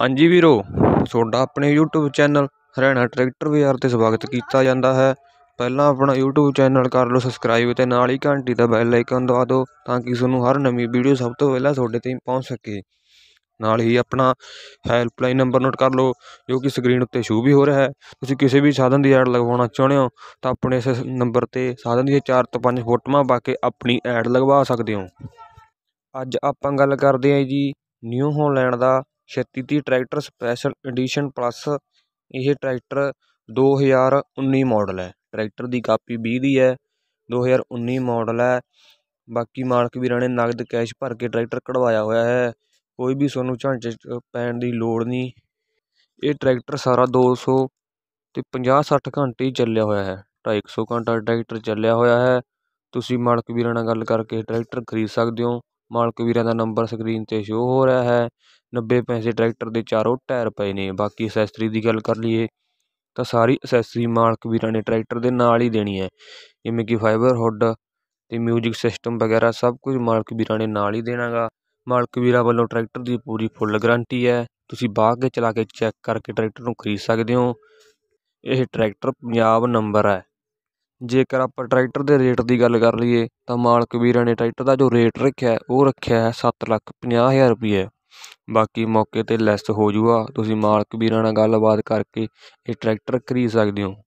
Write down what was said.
ਹਾਂਜੀ ਵੀਰੋ ਤੁਹਾਡਾ ਆਪਣੇ YouTube ਚੈਨਲ ਹਰਿਆਣਾ ਟਰੈਕਟਰ ਬਾਜ਼ਾਰ ਤੇ ਸਵਾਗਤ ਕੀਤਾ ਜਾਂਦਾ ਹੈ ਪਹਿਲਾਂ ਆਪਣਾ YouTube ਚੈਨਲ ਕਰ ਲਓ ਸਬਸਕ੍ਰਾਈਬ ਤੇ ਨਾਲ ਹੀ ਘੰਟੀ ਦਾ ਬੈਲ ਆਈਕਨ ਦਬਾ ਦਿਓ ਤਾਂ ਕਿ ਤੁਹਾਨੂੰ ਹਰ ਨਵੀਂ ਵੀਡੀਓ ਸਭ ਤੋਂ ਪਹਿਲਾਂ ਤੁਹਾਡੇ ਤੱਕ ਪਹੁੰਚ ਸਕੇ ਨਾਲ ਹੀ ਆਪਣਾ ਹੈਲਪਲਾਈਨ ਨੰਬਰ ਨੋਟ ਕਰ ਲਓ ਜੋ ਕਿ ਸਕਰੀਨ ਉੱਤੇ ਸ਼ੋ ਵੀ ਹੋ ਰਿਹਾ ਹੈ ਤੁਸੀਂ ਕਿਸੇ ਵੀ ਸਾਧਨ ਦੀ ਐਡ ਲਗਵਾਉਣਾ ਚਾਹੁੰਦੇ ਹੋ ਤਾਂ ਆਪਣੇ ਇਸ ਨੰਬਰ ਤੇ ਸਾਧਨ ਦੀ 4 ਤੋਂ 5 ਫੋਟੋਆਂ ਪਾ ਕੇ ਆਪਣੀ ਐਡ ਲਗਵਾ ਸਕਦੇ ਹੋ ਅੱਜ ਆਪਾਂ ਗੱਲ ਕਰਦੇ ਹਾਂ ਜੀ ਨਿਊ ਹੋਲੈਂਡ ਦਾ ਛੇਤੀ ਤੀਹ ਟਰੈਕਟਰ ਸਪੈਸ਼ਲ ਐਡੀਸ਼ਨ ਪਲੱਸ ਇਹ ਟਰੈਕਟਰ 2019 ਮਾਡਲ ਹੈ ਟਰੈਕਟਰ ਦੀ ਕਾਪੀ 20 ਦੀ ਹੈ 2019 ਮਾਡਲ ਹੈ ਬਾਕੀ ਮਾਲਕ ਵੀਰਾਂ ਨੇ ਨਗਦ ਕੈਸ਼ ਭਰ ਕੇ ਟਰੈਕਟਰ ਕਢਵਾਇਆ ਹੋਇਆ ਹੈ ਕੋਈ ਵੀ ਤੁਹਾਨੂੰ ਝਾਂਜੇ ਪੈਣ ਦੀ ਲੋੜ ਨਹੀਂ ਇਹ ਟਰੈਕਟਰ ਸਾਰਾ 200 ਤੇ 50-60 ਘੰਟੇ ਚੱਲਿਆ ਹੋਇਆ ਹੈ 250 ਘੰਟਾ ਟਰੈਕਟਰ ਚੱਲਿਆ ਹੋਇਆ ਹੈ ਤੁਸੀਂ ਮਾਲਕ ਵੀਰਾਂ ਨਾਲ ਗੱਲ ਕਰਕੇ ਟਰੈਕਟਰ ਖਰੀਦ ਸਕਦੇ ਹੋ ਮਾਲਕ ਵੀਰਾਂ ਦਾ ਨੰਬਰ ਸਕਰੀਨ ਤੇ ਸ਼ੋ ਹੋ ਰਿਹਾ ਹੈ 90 ਪੈਸੇ ਟਰੈਕਟਰ ਦੇ ਚਾਰੋਂ ਟਾਇਰ ਪਏ ਨੇ ਬਾਕੀ ਅਸੈਸਰੀ ਦੀ ਗੱਲ ਕਰ ਲਈਏ ਤਾਂ ਸਾਰੀ ਅਸੈਸਰੀ ਮਾਲਕ ਵੀਰਾਂ ਨੇ ਟਰੈਕਟਰ ਦੇ ਨਾਲ ਹੀ ਦੇਣੀ ਹੈ ਜਿਵੇਂ ਕਿ ਫਾਈਬਰ ਹੁੱਡ ਤੇ ਮਿਊਜ਼ਿਕ ਸਿਸਟਮ ਵਗੈਰਾ ਸਭ ਕੁਝ ਮਾਲਕ ਵੀਰਾਂ ਨੇ ਨਾਲ ਹੀ ਦੇਣਾਗਾ ਮਾਲਕ ਵੀਰਾਂ ਵੱਲੋਂ ਟਰੈਕਟਰ ਦੀ ਪੂਰੀ ਫੁੱਲ ਗਾਰੰਟੀ ਹੈ ਤੁਸੀਂ ਬਾਅਦ ਕੇ ਚਲਾ ਕੇ ਚੈੱਕ ਕਰਕੇ ਟਰੈਕਟਰ ਨੂੰ ਖਰੀਦ ਸਕਦੇ ਹੋ ਇਹ ਟਰੈਕਟਰ ਪੰਜਾਬ ਨੰਬਰ ਹੈ ਜੇਕਰ ਆਪਾਂ ਟਰੈਕਟਰ ਦੇ ਰੇਟ ਦੀ ਗੱਲ ਕਰ ਲਈਏ ਤਾਂ ਮਾਲਕ ਵੀਰਾਂ ਨੇ ਟਰੈਕਟਰ ਦਾ ਜੋ ਰੇਟ ਰੱਖਿਆ ਉਹ ਰੱਖਿਆ ਹੈ 750000 ਲੱਖ ਬਾਕੀ ਮੌਕੇ 'ਤੇ ਲੈਸ ਹੋ ਜੂਗਾ ਤੁਸੀਂ ਮਾਲਕ ਵੀਰਾਂ ਨਾਲ ਗੱਲਬਾਤ ਕਰਕੇ ਇਹ ਟਰੈਕਟਰ ਖਰੀਦ ਸਕਦੇ ਹੋ